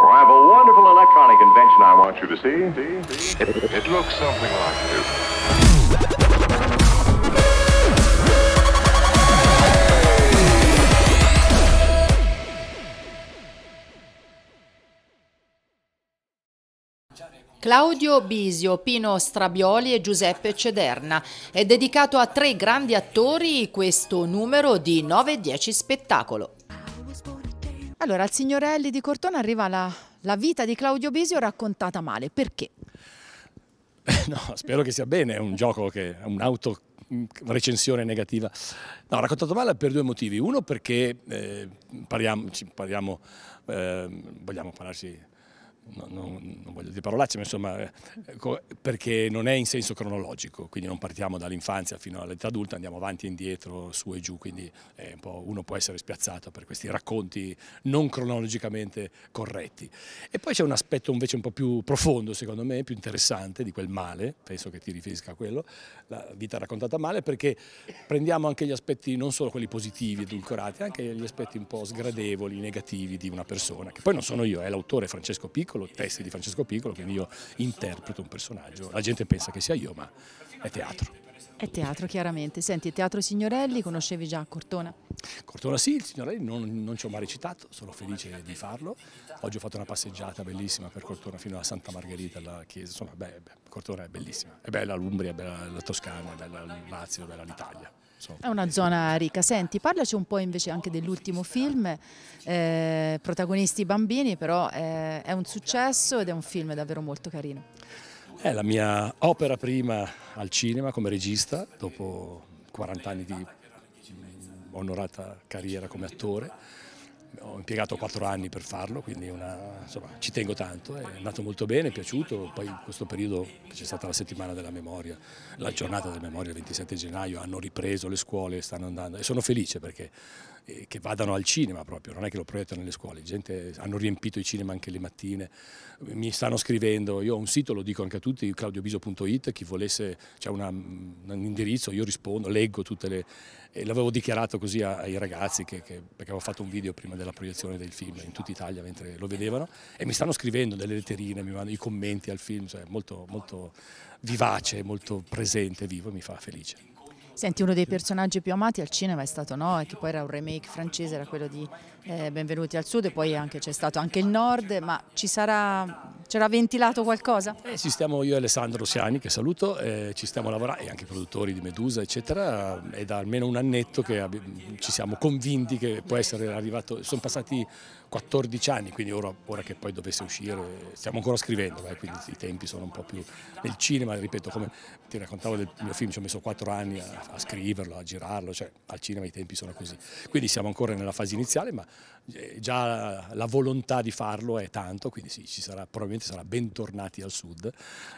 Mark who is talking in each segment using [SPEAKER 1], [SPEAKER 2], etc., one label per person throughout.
[SPEAKER 1] Well, I have a wonderful electronic invention I want you to see. see, see. It, it looks something like this.
[SPEAKER 2] Claudio Bisio, Pino Strabioli e Giuseppe Cederna. È dedicato a tre grandi attori questo numero di 9-10 spettacolo. Allora, al signorelli di Cortona arriva la, la vita di Claudio Bisio raccontata male. Perché? No, spero
[SPEAKER 1] che sia bene, è un gioco che è un'auto mm, recensione negativa. No, ho raccontato male per due motivi. Uno perché eh, parliamo, parliamo eh, vogliamo parlarci non, non, voglio dire parolacce, ma insomma, eh, perché non è in senso cronologico, quindi non partiamo dall'infanzia fino all'età adulta, andiamo avanti e indietro, su e giù, quindi eh, un uno può essere spiazzato per questi racconti non cronologicamente corretti. E poi c'è un aspetto invece un po' più profondo, secondo me, più interessante di quel male, penso che ti riferisca a quello, la vita raccontata male, perché prendiamo anche gli aspetti, non solo quelli positivi, edulcorati, anche gli aspetti un po' sgradevoli, negativi di una persona, che poi non sono io, è l'autore Francesco Piccolo, Piccolo, testi di Francesco Piccolo, quindi io interpreto un personaggio. La gente pensa che sia io, ma è teatro.
[SPEAKER 2] È teatro, chiaramente. Senti, Teatro Signorelli, conoscevi già Cortona?
[SPEAKER 1] Cortona sì, il Signorelli non, non ci ho mai recitato, sono felice di farlo. Oggi ho fatto una passeggiata bellissima per Cortona fino a Santa Margherita, la chiesa. Insomma, beh, Cortona è bellissima. È bella l'Umbria, è bella la Toscana, è bella il Lazio, è bella l'Italia. Insomma. È
[SPEAKER 2] una zona ricca. Senti, parlaci un po' invece anche dell'ultimo film, eh, protagonisti bambini, però eh, è un successo ed è un film davvero molto carino.
[SPEAKER 1] È la mia opera prima al cinema come regista, dopo 40 anni di onorata carriera come attore ho impiegato quattro anni per farlo, quindi una, insomma, ci tengo tanto, è andato molto bene, è piaciuto, poi in questo periodo c'è stata la settimana della memoria, la giornata della memoria il 27 gennaio, hanno ripreso le scuole, stanno andando e sono felice perché eh, che vadano al cinema proprio, non è che lo proiettano nelle scuole, gente, hanno riempito i cinema anche le mattine, mi stanno scrivendo, io ho un sito, lo dico anche a tutti, claudiobiso.it, chi volesse, c'è un indirizzo, io rispondo, leggo tutte le... Eh, l'avevo dichiarato così ai ragazzi che, che, perché avevo fatto un video prima della proiezione del film in tutta Italia mentre lo vedevano e mi stanno scrivendo delle letterine, mi mandano i commenti al film, cioè molto, molto vivace, molto presente, vivo e mi fa felice.
[SPEAKER 2] Senti, uno dei personaggi più amati al cinema è stato Noè, che poi era un remake francese, era quello di eh, Benvenuti al Sud e poi c'è stato anche il Nord, ma ci sarà, c'era ventilato qualcosa? Eh,
[SPEAKER 1] ci stiamo io e Alessandro Siani, che saluto, eh, ci stiamo lavorando, e anche i produttori di Medusa, eccetera, è da almeno un annetto che ci siamo convinti che può essere arrivato, sono passati 14 anni, quindi ora, ora che poi dovesse uscire, stiamo ancora scrivendo, eh, quindi i tempi sono un po' più nel cinema, ripeto, come ti raccontavo del mio film, ci ho messo 4 anni a a scriverlo, a girarlo, cioè al cinema i tempi sono così. Quindi siamo ancora nella fase iniziale, ma eh, già la volontà di farlo è tanto, quindi sì, ci sarà, probabilmente sarà bentornati al sud.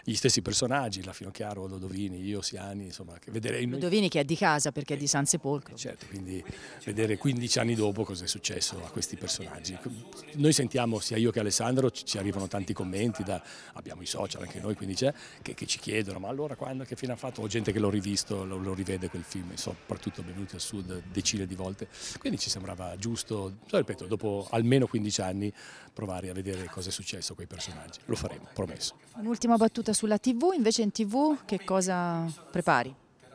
[SPEAKER 1] Gli stessi personaggi, la Finocchiaro, Lodovini, io, Siani, insomma, che vedrei noi. Lodovini
[SPEAKER 2] che è di casa perché è di San Sepolcro. Eh, certo,
[SPEAKER 1] quindi vedere 15 anni dopo cosa è successo a questi personaggi. Noi sentiamo, sia io che Alessandro, ci arrivano tanti commenti, da, abbiamo i social anche noi, quindi c'è, eh, che, che, ci chiedono ma allora quando, che fine ha fatto? Ho gente che l'ho rivisto, lo, lo rivede vede quel film, soprattutto Benvenuti al Sud, decine di volte, quindi ci sembrava giusto, ripeto, dopo almeno 15 anni provare a vedere cosa è successo a quei personaggi, lo faremo, promesso.
[SPEAKER 2] Un'ultima battuta sulla tv, invece in tv che cosa prepari?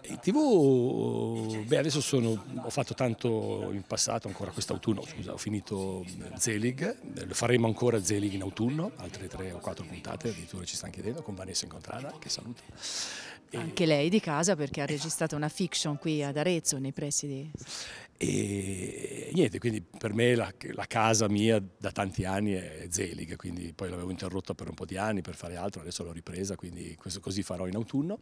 [SPEAKER 1] In tv, beh adesso sono, ho fatto tanto in passato, ancora quest'autunno, scusa, ho finito eh, Zelig, lo faremo ancora Zelig in autunno, altre tre o quattro puntate, addirittura ci sta anche dentro, con Vanessa Incontrada, che saluto.
[SPEAKER 2] Anche lei di casa perché ha registrato una fiction qui ad Arezzo nei pressi di...
[SPEAKER 1] E niente, quindi per me la, la casa mia da tanti anni è Zelig, quindi poi l'avevo interrotta per un po' di anni per fare altro, adesso l'ho ripresa, quindi questo, così farò in autunno.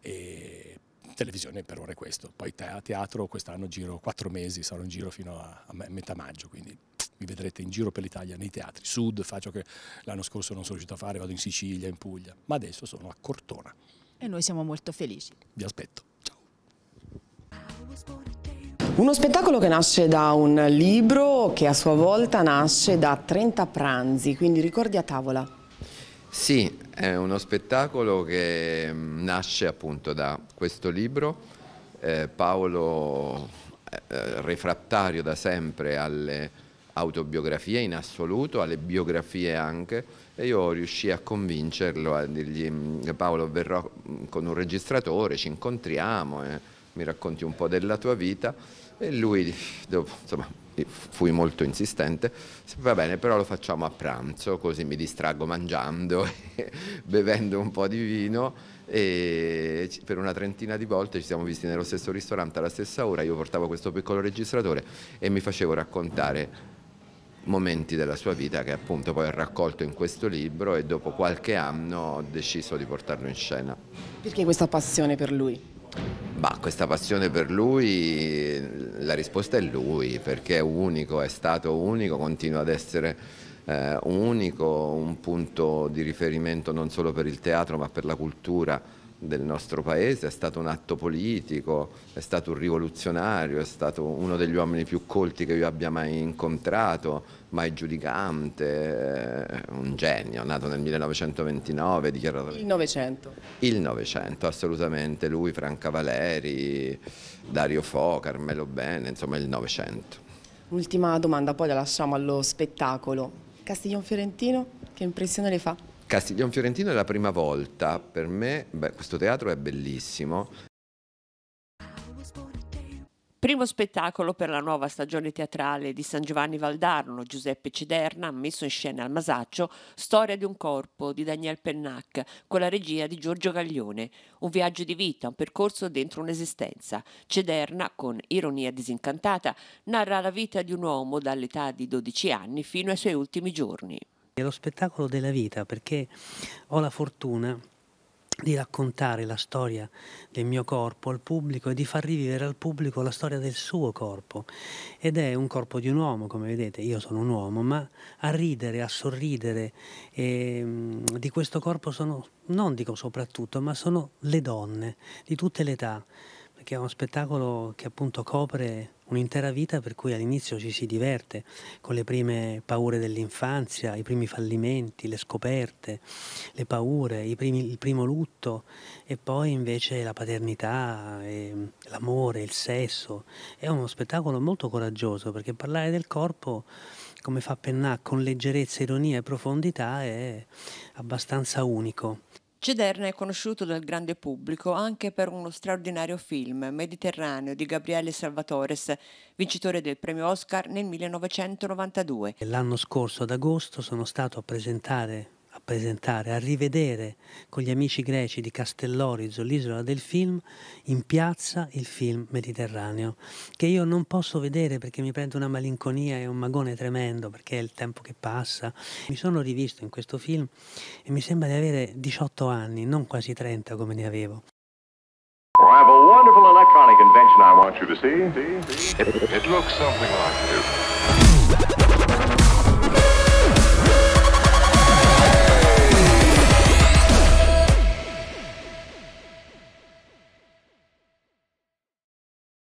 [SPEAKER 1] E televisione per ora è questo, poi te teatro quest'anno giro quattro mesi, sarò in giro fino a, a metà maggio, quindi mi vedrete in giro per l'Italia, nei teatri, sud, faccio che l'anno scorso non sono riuscito a fare, vado in Sicilia, in Puglia, ma adesso sono a Cortona
[SPEAKER 2] e noi siamo molto felici. Vi aspetto. Ciao. Uno spettacolo che nasce da un libro che a sua volta nasce da 30 pranzi, quindi ricordi a tavola.
[SPEAKER 3] Sì, è uno spettacolo che mm, nasce appunto da questo libro. Eh, Paolo, eh, eh refrattario da sempre alle autobiografie in assoluto, alle biografie anche, e io riuscii a convincerlo, a dirgli mm, Paolo verrò mm, con un registratore, ci incontriamo, eh, mi racconti un po' della tua vita e lui, dopo, insomma, fui molto insistente, va bene però lo facciamo a pranzo così mi distraggo mangiando e bevendo un po' di vino e per una trentina di volte ci siamo visti nello stesso ristorante alla stessa ora, io portavo questo piccolo registratore e mi facevo raccontare momenti della sua vita che appunto poi ha raccolto in questo libro e dopo qualche anno ho deciso di portarlo in scena.
[SPEAKER 2] Perché questa passione per lui?
[SPEAKER 3] Bah, questa passione per lui, la risposta è lui, perché è unico, è stato unico, continua ad essere eh, unico, un punto di riferimento non solo per il teatro ma per la cultura del nostro paese, è stato un atto politico, è stato un rivoluzionario, è stato uno degli uomini più colti che io abbia mai incontrato, mai giudicante, eh, un genio, nato nel 1929, dichiarato... Il
[SPEAKER 2] Novecento.
[SPEAKER 3] Il Novecento, assolutamente, lui, Franca Valeri, Dario Fo, Carmelo Bene, insomma il Novecento.
[SPEAKER 2] Ultima domanda, poi la lasciamo allo spettacolo. Castiglione Fiorentino, che impressione le fa?
[SPEAKER 3] Castiglione Fiorentino è la prima volta, per me beh, questo teatro è bellissimo. Primo spettacolo per la nuova stagione teatrale di San Giovanni Valdarno, Giuseppe Cederna, messo in scena al Masaccio, Storia di un corpo di Daniel Pennac, con la regia di Giorgio Gaglione. Un viaggio di vita, un percorso dentro un'esistenza. Cederna, con ironia disincantata, narra la vita di un uomo dall'età di 12 anni fino ai suoi ultimi giorni.
[SPEAKER 4] È lo spettacolo della vita perché ho la fortuna di raccontare la storia del mio corpo al pubblico e di far rivivere al pubblico la storia del suo corpo. Ed è un corpo di un uomo, come vedete, io sono un uomo, ma a ridere, a sorridere eh, di questo corpo sono, non dico soprattutto, ma sono le donne di tutte le età che è uno spettacolo che appunto copre un'intera vita per cui all'inizio ci si diverte con le prime paure dell'infanzia, i primi fallimenti, le scoperte, le paure, primi, il primo lutto e poi invece la paternità, l'amore, il sesso. È uno spettacolo molto coraggioso perché parlare del corpo come fa Pennà con leggerezza, ironia e profondità è abbastanza unico.
[SPEAKER 3] Cederna è conosciuto dal grande pubblico anche per uno straordinario film, Mediterraneo, di Gabriele Salvatores, vincitore del premio Oscar nel
[SPEAKER 4] 1992. L'anno scorso ad agosto sono stato a presentare presentare, a rivedere con gli amici greci di Castellorizzo, l'isola del film, in piazza il film Mediterraneo, che io non posso vedere perché mi prende una malinconia e un magone tremendo, perché è il tempo che passa. Mi sono rivisto in questo film e mi sembra di avere 18 anni, non quasi 30 come ne avevo.
[SPEAKER 1] I have a wonderful electronic invention I want you to see. see, see. It, it looks something like this.